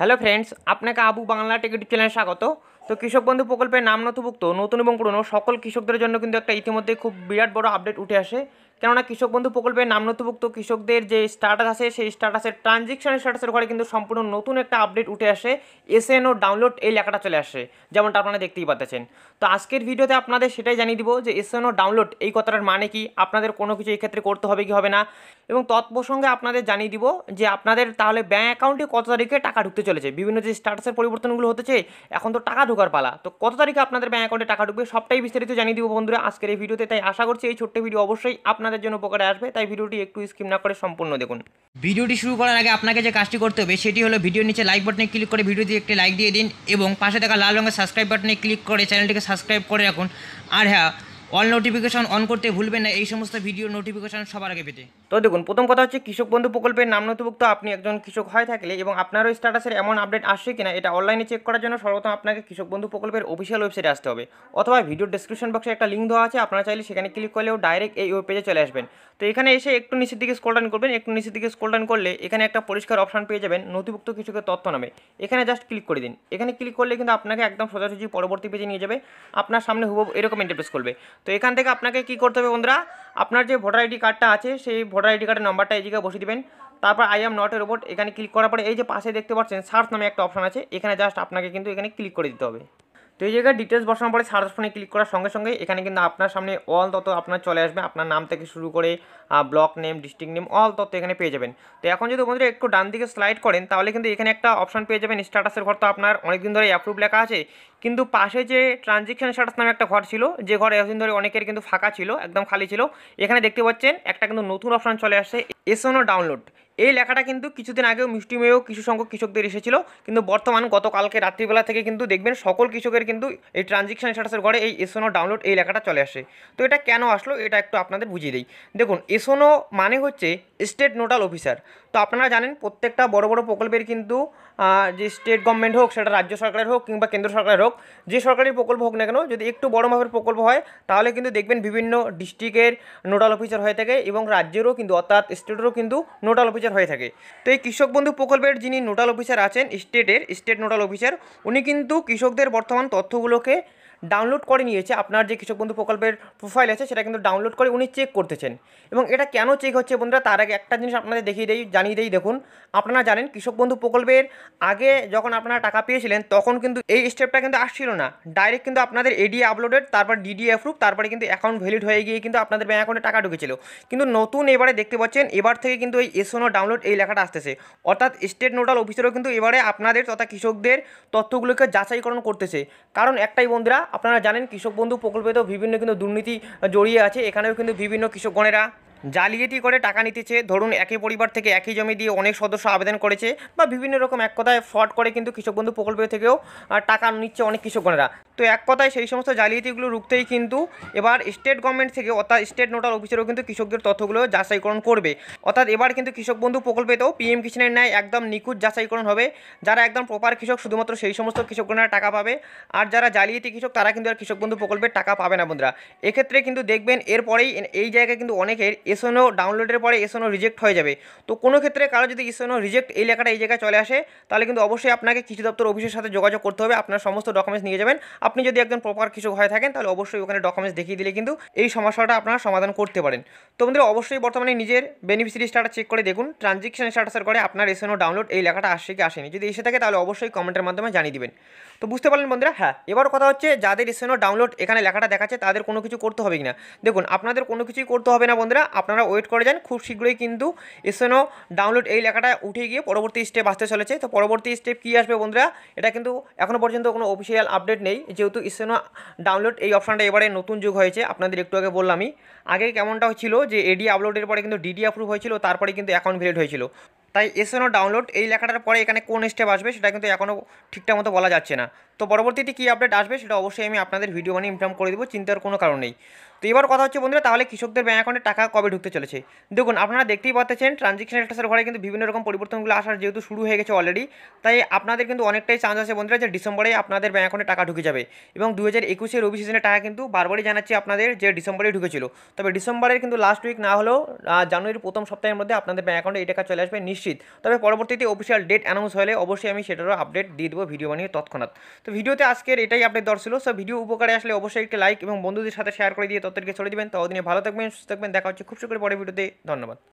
hello friends আপনাকে Abu Bangla ticket চ্যানেলে স্বাগত তো কৃষক বন্ধু প্রকল্পের নাম নথিভুক্ত নতুন এবং পুরনো সকল কৃষকদের জন্য কিন্তু একটা ইতিমধ্যে খুব বিরাট বড় আপডেট উঠে আসে কেননা কৃষক বন্ধু প্রকল্পের নাম নথিভুক্ত কৃষকদের যে স্টাটাস আছে সেই স্ট্যাটাসের ট্রানজেকশন স্ট্যাটাসের ঘরে কিন্তু সম্পূর্ণ নতুন একটা আপডেট উঠে আসে এসএনও ডাউনলোড এই লেখাটা চলে আসে যেমনটা আপনারা দেখতেই পাচ্ছেন তো আজকের ভিডিওতে আপনাদের সেটাই জানিয়ে দিব যে এসএনও ডাউনলোড এই কথাটার মানে কি আপনাদের কোনো কিছু এক্ষেত্রে করতে হবে কি হবে না এবং তৎপ্রসঙ্গে আপনাদের জানিয়ে দিব যে আপনাদের তাহলে ব্যাঙ্ক অ্যাকাউন্টে কত তারিখে টাকা ঢুকতে চলেছে বিভিন্ন যে স্ট্যাটাসের পরিবর্তনগুলো হচ্ছে এখন তো টাকা ঢোকার পালা তো কত তারিখে আপনাদের ব্যাঙ্ক অ্যাকাউন্টে টাকা ঢুকবে সবটাই বিস্তারিত জানিয়ে দিব বন্ধুরা আজকের এই ভিডিওতে তাই আশা করছি এই ছোট্ট ভিডিও অবশ্যই আপনার আপনাদের জন্য উপকারে আসবে তাই ভিডিওটি একটু স্কিপ না করে সম্পূর্ণ দেখুন ভিডিওটি শুরু করার আগে আপনাকে যে কাজটি করতে হবে সেটি হলো ভিডিওর নিচে লাইক বাটনে ক্লিক করে ভিডিওটি একটি লাইক দিয়ে দিন এবং পাশে থাকা লাল রঙের সাবস্ক্রাইব বাটনে ক্লিক করে চ্যানেলটিকে সাবস্ক্রাইব করে রাখুন আর হ্যাঁ অল নোটিফিকেশন অন করতে ভুলবেন না এই সমস্ত ভিডিও নোটিফিকেশন সবার আগে পেতে তো দেখুন প্রথম কথা হচ্ছে কৃষক বন্ধু প্রকল্পের নাম নথিভুক্ত আপনি একজন কৃষক হয়ে থাকলে এবং আপনারও স্ট্যাটাসের এমন আপডেট আসছে কিনা এটা অনলাইনে চেক করার জন্য সর্বপ্রথম আপনাকে কৃষক বন্ধু প্রকল্পের অফিসিয়াল ওয়েবসাইটে আসতে হবে অথবা ভিডিও ডিসক্রিপশন বক্সে একটা লিঙ্ক দেওয়া আছে আপনারা চাইলে সেখানে ক্লিক করলেও ডাইরেক্ট এই ওয়েব পেজে চলে আসবেন তো এখানে এসে একটু নিচের দিকে স্কোল ডাউন করবেন একটু নিচের দিকে স্কোল ডাউন করলে এখানে একটা পরিষ্কার অপশন পেয়ে যাবেন নথিভুক্ত কৃষকের তথ্য নামে এখানে জাস্ট ক্লিক করে দিন এখানে ক্লিক করলে কিন্তু আপনাকে একদম সোজাসুজি পরবর্তী পেজে নিয়ে যাবে আপনার সামনে হুব এরকম ইন্টারপ্রেস করবে তো এখান থেকে আপনাকে কি করতে হবে বন্ধুরা আপনার যে ভোটার আইডি কার্ডটা আছে সেই ভোটার আইডি কার্ডের নম্বরটা এদিকে বসিয়ে দেবেন তারপর I am not a robot এখানে ক্লিক করার পরে এই যে পাশে দেখতে পাচ্ছেন সার্চ নামে একটা অপশান আছে এখানে জাস্ট আপনাকে কিন্তু এখানে ক্লিক করে দিতে হবে তো এই জায়গায় ডিটেলস বসানোর পরে সার্চ ফোনে ক্লিক করার সঙ্গে সঙ্গে এখানে কিন্তু আপনার সামনে অল তত আপনার চলে আসবে আপনার নাম থেকে শুরু করে block name district name all তত এখানে পেয়ে যাবেন তো এখন যদি বন্ধুরা একটু ডান দিকে স্লাইড করেন তাহলে কিন্তু এখানে একটা অপশান পেয়ে যাবেন স্ট্যাটাসের ঘর তো আপনার অনেকদিন ধরে অ্যাপ্রুভ লেখা আছে কিন্তু পাশে যে ট্রানজেকশন স্ট্যাটাস নামে একটা ঘর ছিল যে ঘরে এতদিন ধরে অনেকের কিন্তু ফাঁকা ছিল একদম খালি ছিল এখানে দেখতে পাচ্ছেন একটা কিন্তু নতুন অপশান চলে আসছে এসোনো ডাউনলোড এই লেখাটা কিন্তু কিছুদিন আগেও মিষ্টি মেয়েও কিছু সংখ্যক কৃষকদের এসেছিল কিন্তু বর্তমান গতকালকে রাত্রিবেলা থেকে কিন্তু দেখবেন সকল কৃষকের কিন্তু এই ট্রানজেকশন স্ট্যাটাসের ঘরে এই এসোনো ডাউনলোড এই লেখাটা চলে আসে তো এটা কেন আসলো এটা একটু আপনাদের বুঝিয়ে দিই দেখুন এসোনো মানে হচ্ছে স্টেট নোডাল অফিসার তো আপনারা জানেন প্রত্যেকটা বড় বড় প্রকল্পের কিন্তু যে স্টেট গভর্নমেন্ট হোক সেটা রাজ্য সরকারের হোক কিংবা কেন্দ্র সরকারের হোক যে সরকারি প্রকল্প হোক না কেন যদি একটু বড় মাপের প্রকল্প হয় তাহলে কিন্তু দেখবেন বিভিন্ন ডিস্ট্রিক্টের নোডাল অফিসার হয়ে থাকে এবং রাজ্যেরও কিন্তু অর্থাৎ স্টেটেরও কিন্তু নোডাল অফিসার হয়ে থাকে তো এই কৃষক বন্ধু প্রকল্পের যিনি নোডাল অফিসার আছেন স্টেটের স্টেট নোডাল অফিসার উনি কিন্তু কৃষকদের বর্তমান তথ্যগুলোকে ডাউনলোড করে নিয়েছে আপনার যে কৃষক বন্ধু প্রকল্পের প্রোফাইল আছে সেটা কিন্তু ডাউনলোড করে উনি চেক করতেছেন এবং এটা কেন চেক হচ্ছে বন্ধুরা তার আগে একটা জিনিস আপনাদের দেখিয়ে দিই জানিয়ে দিই দেখুন আপনারা জানেন কৃষক বন্ধু প্রকল্পের আগে যখন আপনারা টাকা পেয়েছিলেন তখন কিন্তু এই স্টেপটা কিন্তু আসছিল না ডাইরেক্ট কিন্তু আপনাদের এডিএ আপলোডেড তারপর ডিডি অ্যাপ্রুভ তারপরে কিন্তু অ্যাকাউন্ট ভ্যালিড হয়ে গিয়ে কিন্তু আপনাদের ব্যাঙ্ক অ্যাকাউন্টে টাকা ঢুকেছিল কিন্তু নতুন এবারে দেখতে পাচ্ছেন এবার থেকে কিন্তু এই এসোনো ডাউনলোড এই লেখাটা আসতেছে অর্থাৎ স্টেট নোডাল অফিসারও কিন্তু এবারে আপনাদের তথা কৃষকদের তথ্যগুলোকে যাচাইকরণ করতেছে কারণ একটাই বন্ধুরা আপনারা জানেন কৃষক বন্ধু প্রকল্পে তো বিভিন্ন কিন্তু দুর্নীতি জড়িয়ে আছে এখানেও কিন্তু বিভিন্ন কৃষকগণেরা জালিয়াতি করে টাকা নিতেছে ধরুন একই পরিবার থেকে একই জমি দিয়ে অনেক সদস্য আবেদন করেছে বা বিভিন্ন রকম এক কথায় ফ্রড করে কিন্তু কৃষক বন্ধু প্রকল্পের থেকেও টাকা নিচ্ছে অনেক কৃষকগণেরা তো এক কথায় সেই সমস্ত জালিয়াতিগুলো রুখতেই কিন্তু এবার স্টেট গভর্নমেন্ট থেকে অর্থাৎ স্টেট নোটাল অফিসেরও কিন্তু কৃষকদের তথ্যগুলো যাচাইকরণ করবে অর্থাৎ এবার কিন্তু কৃষক বন্ধু প্রকল্পেতেও পিএম কিষানের ন্যায় একদম নিখুঁত যাচাইকরণ হবে যারা একদম প্রপার কৃষক শুধুমাত্র সেই সমস্ত কৃষকগণেরা টাকা পাবে আর যারা জালিয়াতি কৃষক তারা কিন্তু আর কৃষক বন্ধু প্রকল্পের টাকা পাবে না বন্ধুরা এক্ষেত্রে কিন্তু দেখবেন এরপরেই এই জায়গায় কিন্তু অনেকের এসএনও ডাউনলোডের পরে এসএনও রিজেক্ট হয়ে যাবে তো কোনো ক্ষেত্রে কারো যদি এসএনও রিজেক্ট এই লেখাটা এই জায়গায় চলে আসে তাহলে কিন্তু অবশ্যই আপনাকে কৃষি দপ্তর অফিসের সাথে যোগাযোগ করতে হবে আপনার সমস্ত ডকুমেন্টস নিয়ে যাবেন আপনি যদি একজন প্রপার কৃষক হয়ে থাকেন তাহলে অবশ্যই ওখানে ডকুমেন্টস দেখিয়ে দিলে কিন্তু এই সমস্যাটা আপনারা সমাধান করতে পারেন তো আমাদের অবশ্যই বর্তমানে নিজের বেনিফিসিয়ারি স্ট্যাটাস চেক করে দেখুন ট্রানজেকশন স্ট্যাটাসের করে আপনার এসএনও ডাউনলোড এই লেখাটা আসে কি আসেনি যদি এসে থাকে তাহলে অবশ্যই কমেন্টের মাধ্যমে জানিয়ে দিবেন তো বুঝতে পারলেন বন্ধুরা হ্যাঁ এবার কথা হচ্ছে যাদের এসএনও ডাউনলোড এখানে লেখাটা দেখাচ্ছে তাদের কোনো কিছু করতে হবে কি না দেখুন আপনাদের কোনো কিছুই করতে হবে না বন্ধুরা আপনারা ওয়েট করে যান খুব শীঘ্রই কিন্তু এসএনও ডাউনলোড এই লেখাটা উঠে গিয়ে পরবর্তী স্টেপ আসতে চলেছে তো পরবর্তী স্টেপ কী আসবে বন্ধুরা এটা কিন্তু এখনও পর্যন্ত কোনো অফিসিয়াল আপডেট নেই যেহেতু এসএনও ডাউনলোড এই অপশানটা এবারে নতুন যুগ হয়েছে আপনাদের একটু আগে বললামই আগে কেমনটা হচ্ছিল যে এডি আপলোডের পরে কিন্তু ডিডি অ্যাপ্রুভ হয়েছিল তারপরে কিন্তু অ্যাকাউন্ট ভ্যালিড হয়েছিল তাই এসএনও ডাউনলোড এই লেখাটার পরে এখানে কোন স্টেপ আসবে সেটা কিন্তু এখনও ঠিকঠাক মতো বলা যাচ্ছে না তো পরবর্তীতে কী আপডেট আসবে সেটা অবশ্যই আমি আপনাদের ভিডিও বানিয়ে ইনফর্ম করে দেবো চিন্তার কোনো কারণ নেই তো এবার কথা হচ্ছে বন্ধুরা তাহলে কৃষকদের ব্যাঙ্ক অ্যাকাউন্টে টাকা কবে ঢুকতে চলেছে দেখুন আপনারা দেখতেই পাচ্ছেন ট্রানজেকশন স্ট্যাটাসের ঘরে কিন্তু বিভিন্ন রকম পরিবর্তনগুলো আসার যেহেতু শুরু হয়ে গেছে অলরেডি তাই আপনাদের কিন্তু অনেকটাই চান্স আছে বন্ধুরা যে ডিসেম্বরে আপনাদের ব্যাঙ্ক অ্যাকাউন্টে টাকা ঢুকে যাবে এবং দু হাজার একুশের রবি সিজনে টাকা কিন্তু বারবারই জানাচ্ছি আপনাদের যে ডিসেম্বরে ঢুকেছিল তবে ডিসেম্বরের কিন্তু লাস্ট উইক না হলেও জানুয়ারির প্রথম সপ্তাহের মধ্যে আপনাদের ব্যাঙ্ক অ্যাকাউন্টে এই টাকা চলে আসবে নিশ্চিত তবে পরবর্তীতে অফিসিয়াল ডেট অ্যানাউন্স হলে অবশ্যই আমি সেটারও আপডেট দিয়ে দেবো ভিডিও বানিয়ে তৎক্ষণাৎ তো ভিডিওতে আজকের এটাই আপডেট দর ছিল সো ভিডিও উপকারে আসলে অবশ্যই একটি লাইক এবং বন্ধুদের সাথে শেয়ার করে দিয়ে তত্ত্বকে ছড়িয়ে দেবেন ততদিনে ভালো থাকবেন সুস্থ থাকবেন দেখা হচ্ছে খুব শীঘ্রই পরে ভিডিওতে ধন্যবাদ